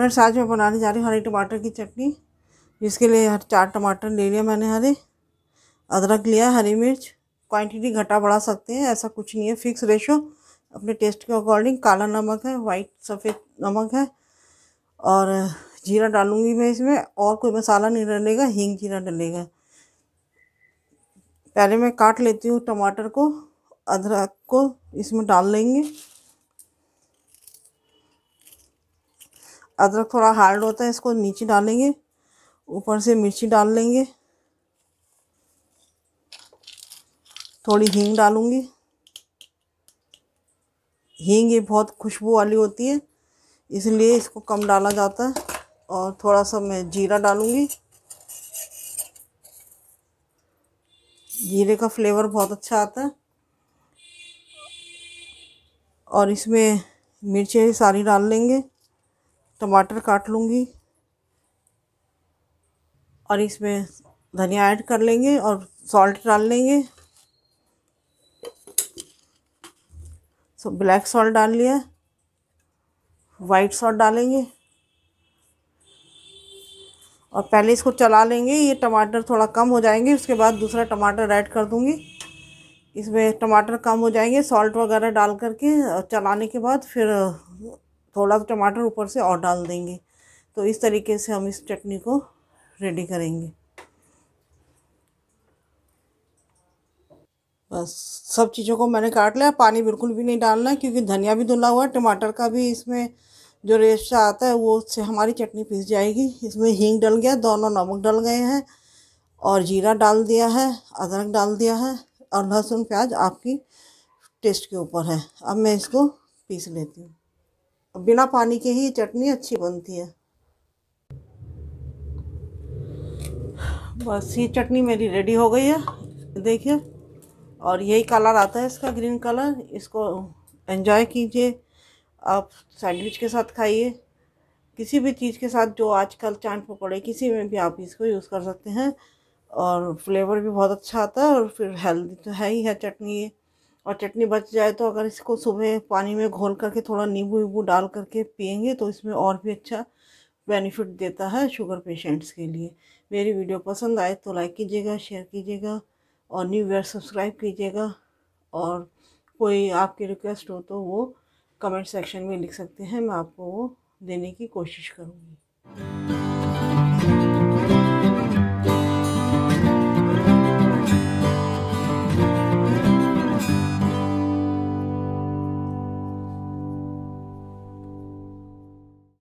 friends आज मैं बनाने जा रही हूँ हरी टमाटर की चटनी जिसके लिए हर चार टमाटर ले लिया मैंने हरे अदरक लिया हरी मिर्च क्वांटिटी घटा बढ़ा सकते हैं ऐसा कुछ नहीं है फिक्स रेशो अपने टेस्ट के अकॉर्डिंग काला नमक है वाइट सफ़ेद नमक है और जीरा डालूंगी मैं इसमें और कोई मसाला नहीं डलेगा हींग जीरा डलेगा पहले मैं काट लेती हूँ टमाटर को अदरक को इसमें डाल लेंगे अदरक थोड़ा हार्ड होता है इसको नीचे डालेंगे ऊपर से मिर्ची डाल लेंगे थोड़ी हींग डालूँगी हींग ये बहुत खुशबू वाली होती है इसलिए इसको कम डाला जाता है और थोड़ा सा मैं जीरा डालूँगी जीरे का फ्लेवर बहुत अच्छा आता है और इसमें मिर्चें सारी डाल लेंगे टमाटर तो काट लूँगी और इसमें धनिया ऐड कर लेंगे और सॉल्ट डाल लेंगे सो ब्लैक सॉल्ट डाल लिया वाइट सॉल्ट डालेंगे और पहले इसको चला लेंगे ये टमाटर थोड़ा कम हो जाएंगे उसके बाद दूसरा टमाटर ऐड कर दूँगी इसमें टमाटर कम हो जाएंगे सॉल्ट वगैरह डाल करके और चलाने के बाद फिर थोड़ा सा तो टमाटर ऊपर से और डाल देंगे तो इस तरीके से हम इस चटनी को रेडी करेंगे बस सब चीज़ों को मैंने काट लिया पानी बिल्कुल भी नहीं डालना है क्योंकि धनिया भी धुला हुआ है टमाटर का भी इसमें जो रेशा आता है वो उससे हमारी चटनी पीस जाएगी इसमें हींग डल गया दोनों नमक डल गए हैं और जीरा डाल दिया है अदरक डाल दिया है और लहसुन प्याज आपकी टेस्ट के ऊपर है अब मैं इसको पीस लेती हूँ बिना पानी के ही चटनी अच्छी बनती है बस ये चटनी मेरी रेडी हो गई है देखिए और यही कलर आता है इसका ग्रीन कलर इसको एंजॉय कीजिए आप सैंडविच के साथ खाइए किसी भी चीज़ के साथ जो आजकल चाट पकौड़े किसी में भी आप इसको यूज़ कर सकते हैं और फ्लेवर भी बहुत अच्छा आता है और फिर हेल्दी तो है ही है चटनी ये और चटनी बच जाए तो अगर इसको सुबह पानी में घोल करके थोड़ा नींबू वींबू डाल करके पियेंगे तो इसमें और भी अच्छा बेनिफिट देता है शुगर पेशेंट्स के लिए मेरी वीडियो पसंद आए तो लाइक कीजिएगा शेयर कीजिएगा और न्यू ईयर सब्सक्राइब कीजिएगा और कोई आपकी रिक्वेस्ट हो तो वो कमेंट सेक्शन में लिख सकते हैं मैं आपको वो देने की कोशिश करूँगी